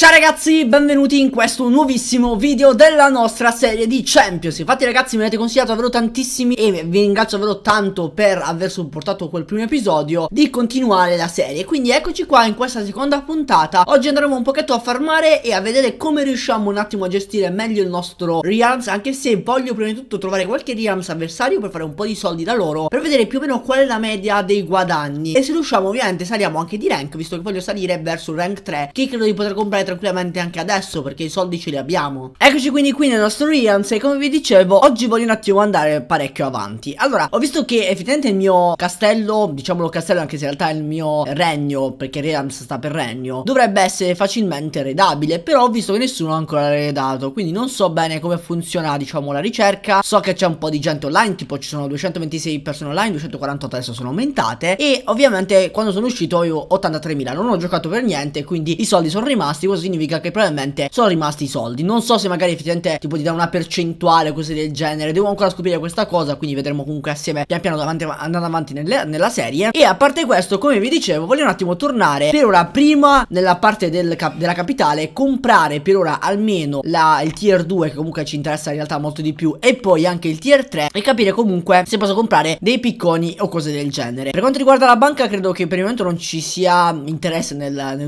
Ciao ragazzi, benvenuti in questo nuovissimo video della nostra serie di Champions Infatti ragazzi mi avete consigliato davvero tantissimi e vi ringrazio davvero tanto per aver supportato quel primo episodio Di continuare la serie Quindi eccoci qua in questa seconda puntata Oggi andremo un pochetto a farmare e a vedere come riusciamo un attimo a gestire meglio il nostro Realms Anche se voglio prima di tutto trovare qualche Realms avversario per fare un po' di soldi da loro Per vedere più o meno qual è la media dei guadagni E se riusciamo ovviamente saliamo anche di rank Visto che voglio salire verso il rank 3 Che credo di poter comprare tranquillamente anche adesso perché i soldi ce li abbiamo. Eccoci quindi qui nel nostro Rians e come vi dicevo oggi voglio un attimo andare parecchio avanti. Allora ho visto che effettivamente il mio castello, diciamolo castello anche se in realtà è il mio regno perché Rians sta per regno, dovrebbe essere facilmente redabile però ho visto che nessuno ha ancora redato quindi non so bene come funziona diciamo la ricerca. So che c'è un po' di gente online tipo ci sono 226 persone online, 248 adesso sono aumentate e ovviamente quando sono uscito avevo 83.000 non ho giocato per niente quindi i soldi sono rimasti così cosa significa che probabilmente sono rimasti i soldi. Non so se magari effettivamente tipo ti dà una percentuale, o cose del genere. Devo ancora scoprire questa cosa, quindi vedremo comunque assieme pian piano davanti, andando avanti nelle, nella serie. E a parte questo, come vi dicevo, voglio un attimo tornare per ora prima nella parte del cap della capitale, comprare per ora almeno la, il tier 2 che comunque ci interessa in realtà molto di più e poi anche il tier 3 e capire comunque se posso comprare dei picconi o cose del genere. Per quanto riguarda la banca credo che per il momento non ci sia interesse nel, nel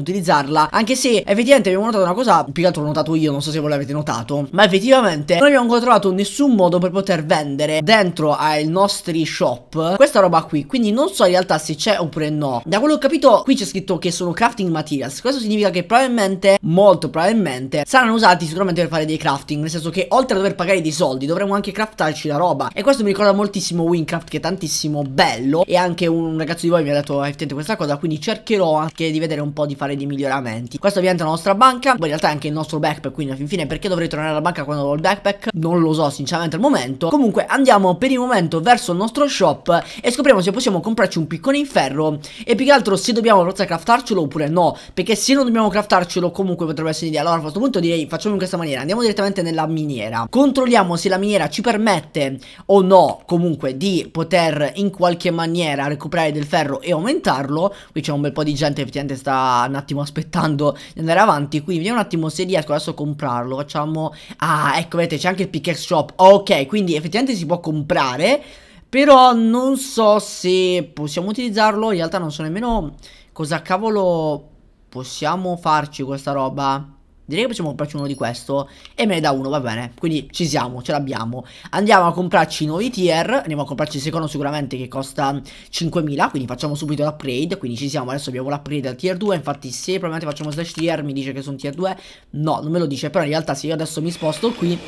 anche se effettivamente effettivamente abbiamo notato una cosa, più che altro l'ho notato io, non so se voi l'avete notato, ma effettivamente non abbiamo ancora trovato nessun modo per poter vendere dentro ai nostri shop questa roba qui, quindi non so in realtà se c'è oppure no. Da quello che ho capito qui c'è scritto che sono crafting materials, questo significa che probabilmente, molto probabilmente, saranno usati sicuramente per fare dei crafting, nel senso che oltre a dover pagare dei soldi dovremmo anche craftarci la roba e questo mi ricorda moltissimo Wincraft che è tantissimo bello e anche un ragazzo di voi mi ha detto effettivamente eh, questa cosa, quindi cercherò anche di vedere un po' di fare dei miglioramenti. Questo ovviamente è la nostra nostra banca in realtà è anche il nostro backpack quindi alla fine perché dovrei tornare alla banca quando ho il backpack non lo so sinceramente al momento comunque andiamo per il momento verso il nostro shop e scopriamo se possiamo comprarci un piccone in ferro e più che altro se dobbiamo forza craftarcelo oppure no perché se non dobbiamo craftarcelo comunque potrebbe essere un'idea allora a questo punto direi facciamo in questa maniera andiamo direttamente nella miniera controlliamo se la miniera ci permette o no comunque di poter in qualche maniera recuperare del ferro e aumentarlo qui c'è un bel po' di gente che sta un attimo aspettando di andare avanti avanti qui Vediamo un attimo se riesco adesso a comprarlo Facciamo... Ah, ecco, vedete, c'è anche il pickaxe shop Ok, quindi effettivamente si può comprare Però non so se possiamo utilizzarlo In realtà non so nemmeno cosa cavolo possiamo farci questa roba Direi che possiamo comprarci uno di questo E me ne da uno, va bene Quindi ci siamo, ce l'abbiamo Andiamo a comprarci i nuovi tier Andiamo a comprarci il secondo sicuramente che costa 5000 Quindi facciamo subito l'upgrade Quindi ci siamo, adesso abbiamo l'upgrade al tier 2 Infatti se probabilmente facciamo slash tier mi dice che sono tier 2 No, non me lo dice Però in realtà se io adesso mi sposto qui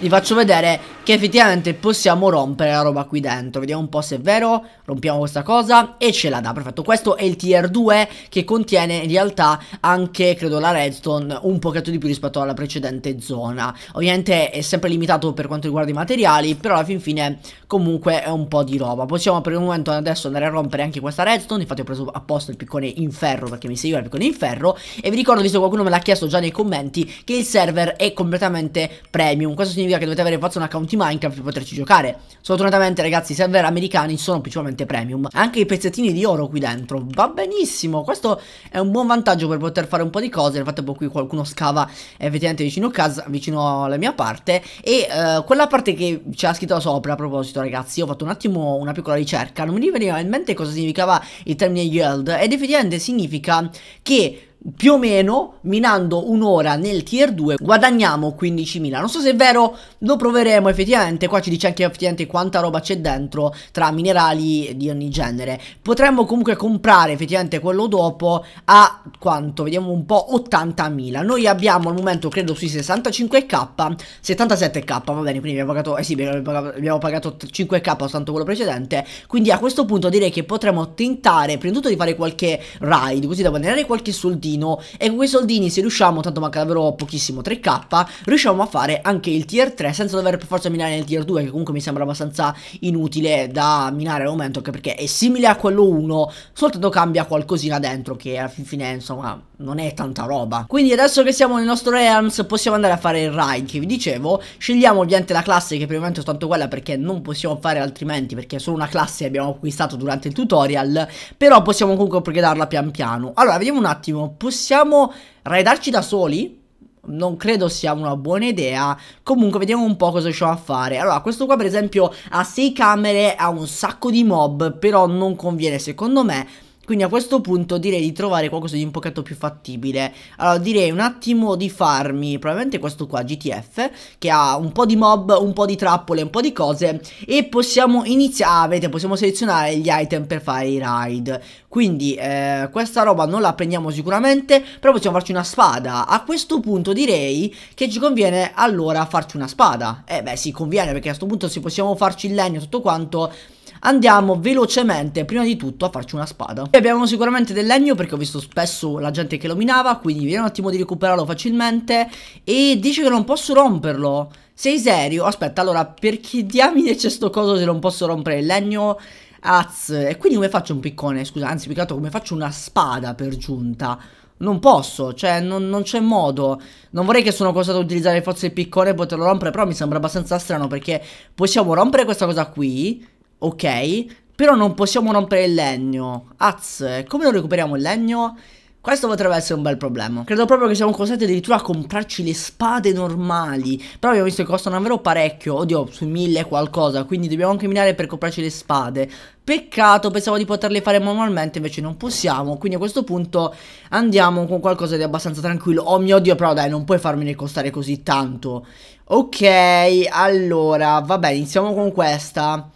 vi faccio vedere che effettivamente possiamo rompere la roba qui dentro Vediamo un po' se è vero Rompiamo questa cosa e ce la dà Perfetto questo è il tier 2 che contiene in realtà anche credo la redstone un pochetto di più rispetto alla precedente zona Ovviamente è sempre limitato per quanto riguarda i materiali Però alla fin fine comunque è un po' di roba Possiamo per il momento adesso andare a rompere anche questa redstone Infatti ho preso apposta il piccone in ferro perché mi seguiva il piccone in ferro E vi ricordo visto che qualcuno me l'ha chiesto già nei commenti che il server è completamente premium Questo significa significa che dovete avere forse un account di Minecraft per poterci giocare. Sfortunatamente ragazzi i server americani sono principalmente premium. Anche i pezzettini di oro qui dentro, va benissimo. Questo è un buon vantaggio per poter fare un po' di cose. Nel frattempo qui qualcuno scava effettivamente vicino a casa, vicino alla mia parte. E uh, quella parte che c'era scritto sopra, a proposito ragazzi, io ho fatto un attimo una piccola ricerca. Non mi veniva in mente cosa significava il termine yield. Ed effettivamente significa che più o meno minando un'ora nel tier 2 guadagniamo 15.000 non so se è vero lo proveremo effettivamente qua ci dice anche effettivamente quanta roba c'è dentro tra minerali di ogni genere potremmo comunque comprare effettivamente quello dopo a quanto vediamo un po' 80.000 noi abbiamo al momento credo sui 65k 77k va bene quindi abbiamo pagato eh sì abbiamo pagato 5k soltanto quello precedente quindi a questo punto direi che potremmo tentare prima di tutto di fare qualche ride così da guadagnare qualche soldino soldino e con quei soldini se riusciamo, tanto manca davvero pochissimo 3k, riusciamo a fare anche il tier 3 senza dover per forza minare nel tier 2 che comunque mi sembra abbastanza inutile da minare al momento anche perché è simile a quello 1 soltanto cambia qualcosina dentro che alla fine insomma non è tanta roba. Quindi adesso che siamo nel nostro Realms possiamo andare a fare il ride che vi dicevo, scegliamo ovviamente la classe che per il momento è soltanto quella perché non possiamo fare altrimenti perché è solo una classe che abbiamo acquistato durante il tutorial, però possiamo comunque upgradarla pian piano. Allora vediamo un attimo possiamo raidarci da soli? Non credo sia una buona idea Comunque vediamo un po' cosa c'ho a fare Allora questo qua per esempio ha 6 camere Ha un sacco di mob Però non conviene secondo me quindi a questo punto direi di trovare qualcosa di un pochetto più fattibile. Allora direi un attimo di farmi probabilmente questo qua GTF che ha un po' di mob, un po' di trappole, un po' di cose e possiamo iniziare, ah, vedete, possiamo selezionare gli item per fare i raid. Quindi eh, questa roba non la prendiamo sicuramente, però possiamo farci una spada. A questo punto direi che ci conviene allora farci una spada. Eh beh sì, conviene perché a questo punto se possiamo farci il legno tutto quanto andiamo velocemente prima di tutto a farci una spada. E abbiamo sicuramente del legno perché ho visto spesso la gente che lo minava, quindi vediamo un attimo di recuperarlo facilmente. E dice che non posso romperlo. Sei serio? Aspetta, allora, per chi diamine c'è sto coso se non posso rompere il legno? Az, e quindi come faccio un piccone? Scusa, anzi, piccato come faccio una spada per giunta? Non posso, cioè non, non c'è modo Non vorrei che sono costato a utilizzare forse il piccone e poterlo rompere Però mi sembra abbastanza strano perché possiamo rompere questa cosa qui ok, però non possiamo rompere il legno. Az, come lo recuperiamo il legno? Questo potrebbe essere un bel problema. Credo proprio che siamo costretti addirittura a comprarci le spade normali. Però abbiamo visto che costano davvero parecchio. Oddio, su mille qualcosa. Quindi dobbiamo anche minare per comprarci le spade. Peccato, pensavo di poterle fare manualmente, invece non possiamo. Quindi a questo punto andiamo con qualcosa di abbastanza tranquillo. Oh mio Dio, però dai, non puoi farmene costare così tanto. Ok, allora, vabbè, iniziamo con questa.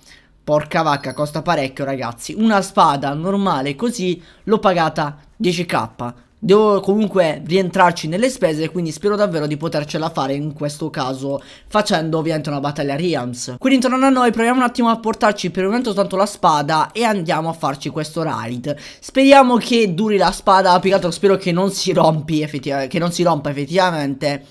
Porca vacca, costa parecchio ragazzi. Una spada normale così l'ho pagata 10k. Devo comunque rientrarci nelle spese, quindi spero davvero di potercela fare in questo caso facendo ovviamente una battaglia Riams. Quindi intorno a noi, proviamo un attimo a portarci per il momento soltanto la spada e andiamo a farci questo raid. Speriamo che duri la spada, più che altro spero che non si rompi effettivamente, che non si rompa effettivamente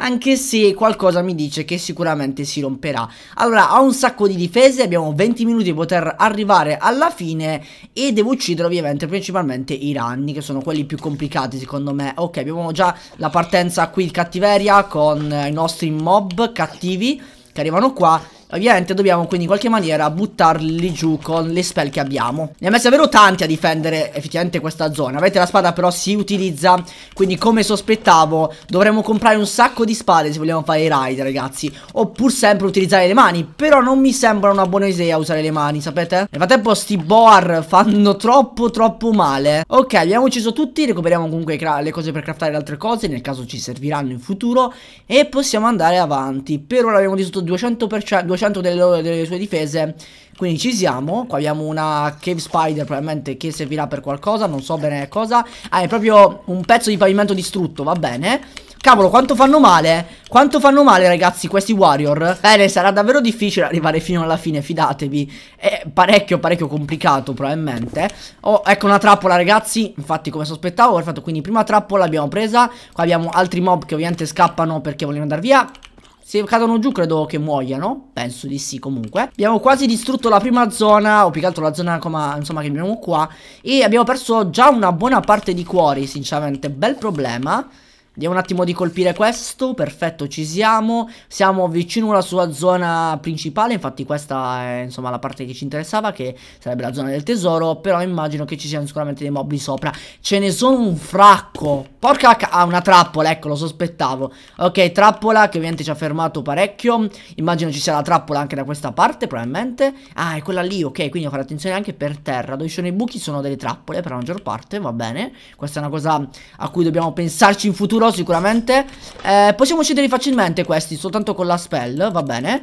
anche se qualcosa mi dice che sicuramente si romperà. Allora, ha un sacco di difese, abbiamo 20 minuti per poter arrivare alla fine e devo uccidere ovviamente principalmente i ranni, che sono quelli più complicati secondo me. Ok, abbiamo già la partenza qui in cattiveria con i nostri mob cattivi che arrivano qua Ovviamente dobbiamo quindi in qualche maniera buttarli giù con le spell che abbiamo Ne ha messi davvero tanti a difendere effettivamente questa zona Avete la spada però si utilizza Quindi come sospettavo dovremmo comprare un sacco di spade se vogliamo fare i raid ragazzi Oppure sempre utilizzare le mani Però non mi sembra una buona idea usare le mani sapete Nel frattempo sti boar fanno troppo troppo male Ok abbiamo ucciso tutti Recuperiamo comunque le cose per craftare le altre cose Nel caso ci serviranno in futuro E possiamo andare avanti Per ora abbiamo distrutto 200%, 200 100% delle, loro, delle sue difese quindi ci siamo Qua abbiamo una Cave Spider probabilmente che servirà per qualcosa Non so bene cosa Ah è proprio un pezzo di pavimento distrutto Va bene Cavolo quanto fanno male Quanto fanno male ragazzi questi warrior Bene sarà davvero difficile arrivare fino alla fine Fidatevi È parecchio parecchio complicato probabilmente Oh ecco una trappola ragazzi Infatti come sospettavo Perfetto quindi prima trappola abbiamo presa Qua abbiamo altri mob che ovviamente scappano perché vogliono andare via se cadono giù credo che muoiano Penso di sì comunque Abbiamo quasi distrutto la prima zona O più che altro la zona come, insomma che abbiamo qua E abbiamo perso già una buona parte di cuori sinceramente Bel problema Vediamo un attimo di colpire questo, perfetto ci siamo, siamo vicino alla sua zona principale, infatti questa è insomma la parte che ci interessava che sarebbe la zona del tesoro, però immagino che ci siano sicuramente dei mobili sopra, ce ne sono un fracco, porca c ah una trappola ecco lo sospettavo, ok trappola che ovviamente ci ha fermato parecchio, immagino ci sia la trappola anche da questa parte probabilmente, ah è quella lì ok quindi fare attenzione anche per terra, dove ci sono i buchi sono delle trappole per la maggior parte, va bene, questa è una cosa a cui dobbiamo pensarci in futuro duro sicuramente eh, Possiamo ucciderli facilmente questi Soltanto con la spell, va bene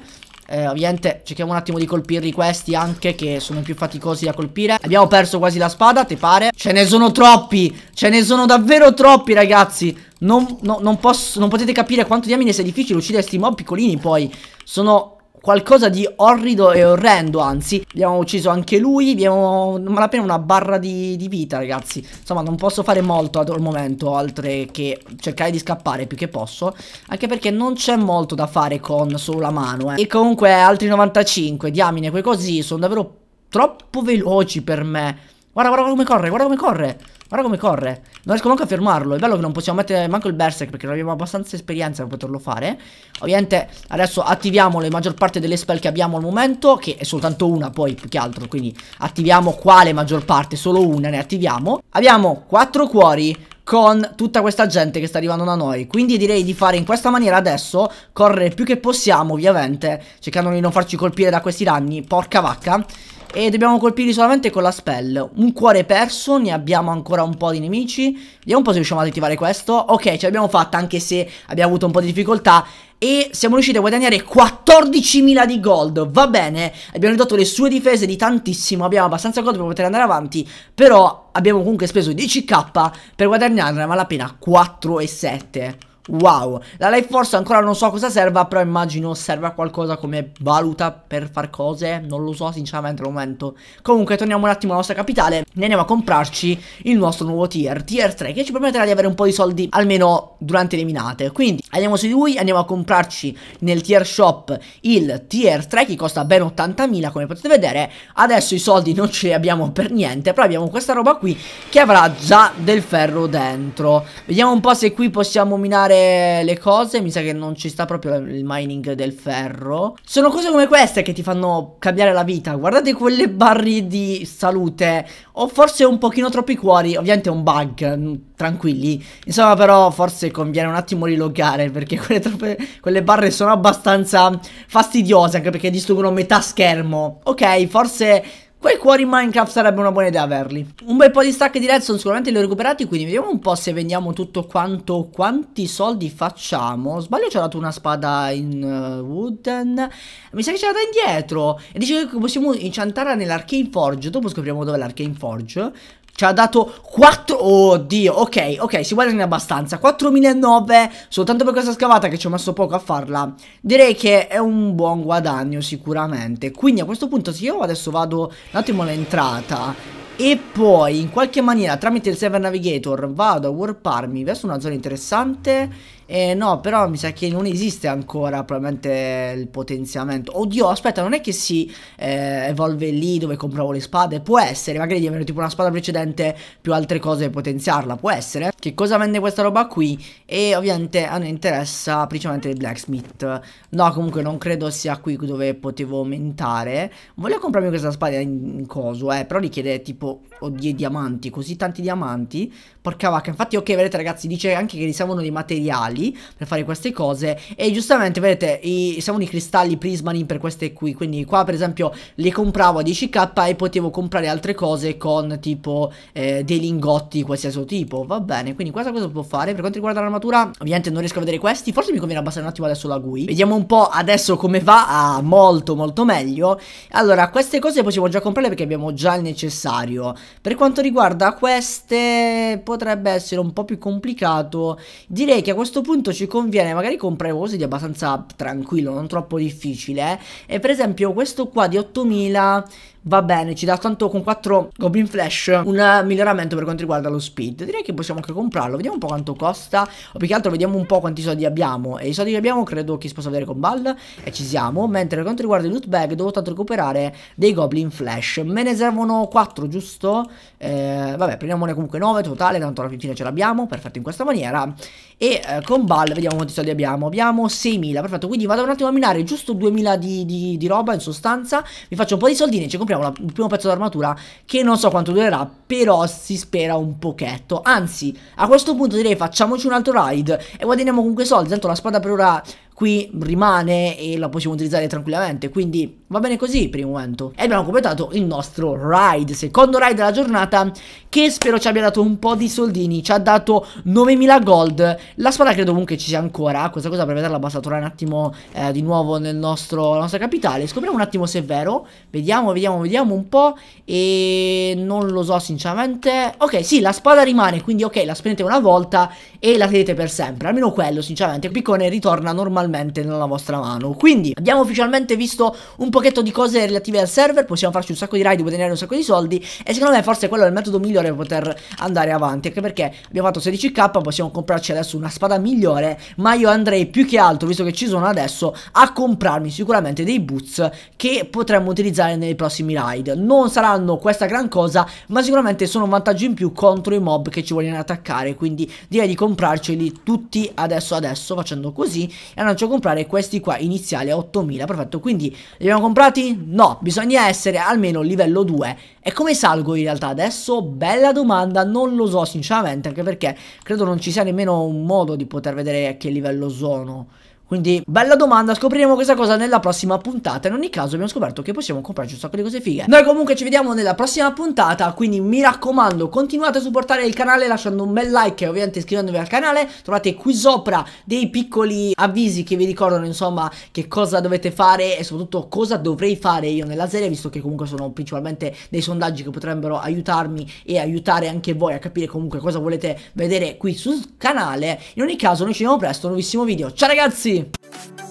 eh, ovviamente cerchiamo un attimo di colpirli questi anche che sono più faticosi da colpire Abbiamo perso quasi la spada, te pare? Ce ne sono troppi, ce ne sono davvero troppi ragazzi Non, no, non, posso, non potete capire quanto diamine sia difficile uccidere questi mob piccolini poi Sono qualcosa di orrido e orrendo, anzi. Abbiamo ucciso anche lui, abbiamo malapena una barra di, di vita, ragazzi. Insomma, non posso fare molto al momento, oltre che cercare di scappare più che posso. Anche perché non c'è molto da fare con solo la mano, eh. E comunque altri 95, diamine, quei così, sono davvero troppo veloci per me. Guarda, guarda come corre, guarda come corre. Guarda come corre. Non riesco manco a fermarlo. È bello che non possiamo mettere manco il berserk perché non abbiamo abbastanza esperienza per poterlo fare. Ovviamente adesso attiviamo la maggior parte delle spell che abbiamo al momento, che è soltanto una poi più che altro. Quindi attiviamo quale maggior parte? Solo una ne attiviamo. Abbiamo quattro cuori con tutta questa gente che sta arrivando da noi. Quindi direi di fare in questa maniera adesso, correre più che possiamo ovviamente, cercando di non farci colpire da questi danni. Porca vacca. E dobbiamo colpirli solamente con la spell Un cuore perso, ne abbiamo ancora un po' di nemici Vediamo un po' se riusciamo ad attivare questo Ok, ce l'abbiamo fatta anche se abbiamo avuto un po' di difficoltà e siamo riusciti a guadagnare 14.000 di gold, va bene, abbiamo ridotto le sue difese di tantissimo, abbiamo abbastanza gold per poter andare avanti, però abbiamo comunque speso 10k per guadagnarne a malapena 4,7. Wow, la Life Force ancora non so cosa serva, però immagino serva qualcosa come valuta per far cose, non lo so sinceramente al momento. Comunque torniamo un attimo alla nostra capitale, ne andiamo a comprarci il nostro nuovo tier, tier 3, che ci permetterà di avere un po' di soldi almeno durante le minate. Quindi andiamo su di lui, andiamo a comprarci nel tier shop il tier 3 che costa ben 80.000 come potete vedere. Adesso i soldi non ce li abbiamo per niente, però abbiamo questa roba qui che avrà già del ferro dentro. Vediamo un po' se qui possiamo minare le, le cose mi sa che non ci sta proprio il mining del ferro. Sono cose come queste che ti fanno cambiare la vita. Guardate quelle barre di salute. O forse un pochino troppi cuori. Ovviamente è un bug, mm, tranquilli. Insomma però forse conviene un attimo rilogare perché quelle, troppe, quelle barre sono abbastanza fastidiose anche perché distruggono metà schermo. Ok, forse Quei cuori in Minecraft sarebbe una buona idea averli. Un bel po' di stack di redstone sicuramente li ho recuperati, quindi vediamo un po' se vendiamo tutto quanto, quanti soldi facciamo. Sbaglio ci ha dato una spada in uh, wooden. Mi sa che ci ha dato indietro. E dice che possiamo inciantarla nell'arcane forge, dopo scopriamo dove è l'arcane forge ci ha dato 4... Oddio, ok, ok, si guadagna abbastanza. 4.009 soltanto per questa scavata che ci ho messo poco a farla. Direi che è un buon guadagno sicuramente. Quindi a questo punto se io adesso vado un attimo all'entrata e poi in qualche maniera tramite il server navigator vado a warparmi verso una zona interessante eh, no, però mi sa che non esiste ancora probabilmente il potenziamento. Oddio, aspetta, non è che si eh, evolve lì dove compravo le spade? Può essere, magari di avere tipo una spada precedente più altre cose e potenziarla, può essere. Che cosa vende questa roba qui? E ovviamente a noi interessa principalmente il blacksmith. No, comunque non credo sia qui dove potevo aumentare. Voglio comprarmi questa spada in, in coso, eh, però richiede tipo, oddio, diamanti, così tanti diamanti. Porca vacca, infatti ok, vedete ragazzi, dice anche che riservano dei materiali cristalli per fare queste cose e giustamente vedete i, siamo dei cristalli prismani per queste qui quindi qua per esempio le compravo a 10k e potevo comprare altre cose con tipo eh, dei lingotti qualsiasi tipo va bene quindi questa cosa può fare per quanto riguarda l'armatura ovviamente non riesco a vedere questi forse mi conviene abbassare un attimo adesso la GUI vediamo un po' adesso come va ah, molto molto meglio allora queste cose possiamo già comprare perché abbiamo già il necessario per quanto riguarda queste potrebbe essere un po' più complicato direi che a questo punto punto ci conviene magari comprare cose di abbastanza tranquillo, non troppo difficile. Eh? E per esempio questo qua di 8000 va bene, ci dà tanto con 4 Goblin Flash un miglioramento per quanto riguarda lo speed. Direi che possiamo anche comprarlo, vediamo un po' quanto costa, o più che altro vediamo un po' quanti soldi abbiamo. E i soldi che abbiamo credo che si possa vedere con Ball e ci siamo. Mentre per quanto riguarda il loot bag devo tanto recuperare dei Goblin Flash. Me ne servono 4, giusto? Eh, vabbè, prendiamone comunque 9 totale, tanto alla fine ce l'abbiamo, perfetto in questa maniera. E eh, con Dragon balle, vediamo quanti soldi abbiamo. Abbiamo 6.000, perfetto. Quindi vado un attimo a minare giusto 2.000 di, di, di, roba in sostanza. Vi faccio un po' di soldini e ci compriamo la, il primo pezzo d'armatura che non so quanto durerà, però si spera un pochetto. Anzi, a questo punto direi facciamoci un altro ride e guadagniamo comunque soldi. Tanto la spada per ora qui rimane e la possiamo utilizzare tranquillamente, quindi va bene così per il momento. E abbiamo completato il nostro ride, secondo ride della giornata, che spero ci abbia dato un po' di soldini, ci ha dato 9000 gold, la spada credo comunque ci sia ancora, questa cosa per vederla basta tornare un attimo eh, di nuovo nel nostro, nella nostra capitale, scopriamo un attimo se è vero, vediamo, vediamo, vediamo un po' e non lo so sinceramente, ok sì la spada rimane, quindi ok la spendete una volta e la tenete per sempre, almeno quello sinceramente, il piccone ritorna normalmente finalmente nella vostra mano. Quindi abbiamo ufficialmente visto un pochetto di cose relative al server, possiamo farci un sacco di raid, guadagnare un sacco di soldi e secondo me forse quello è il metodo migliore per poter andare avanti, anche perché abbiamo fatto 16k, possiamo comprarci adesso una spada migliore, ma io andrei più che altro, visto che ci sono adesso, a comprarmi sicuramente dei boots che potremmo utilizzare nei prossimi raid. Non saranno questa gran cosa, ma sicuramente sono un vantaggio in più contro i mob che ci vogliono attaccare, quindi direi di comprarceli tutti adesso adesso facendo così e andando faccio comprare questi qua iniziali a 8000, perfetto, quindi li abbiamo comprati? No, bisogna essere almeno livello 2. E come salgo in realtà adesso? Bella domanda, non lo so sinceramente, anche perché credo non ci sia nemmeno un modo di poter vedere a che livello sono. Quindi bella domanda, scopriremo questa cosa nella prossima puntata. In ogni caso abbiamo scoperto che possiamo comprarci un sacco di cose fighe. Noi comunque ci vediamo nella prossima puntata, quindi mi raccomando, continuate a supportare il canale lasciando un bel like e ovviamente iscrivendovi al canale. Trovate qui sopra dei piccoli avvisi che vi ricordano insomma che cosa dovete fare e soprattutto cosa dovrei fare io nella serie, visto che comunque sono principalmente dei sondaggi che potrebbero aiutarmi e aiutare anche voi a capire comunque cosa volete vedere qui sul canale. In ogni caso noi ci vediamo presto, nuovissimo video. Ciao ragazzi! Thank you.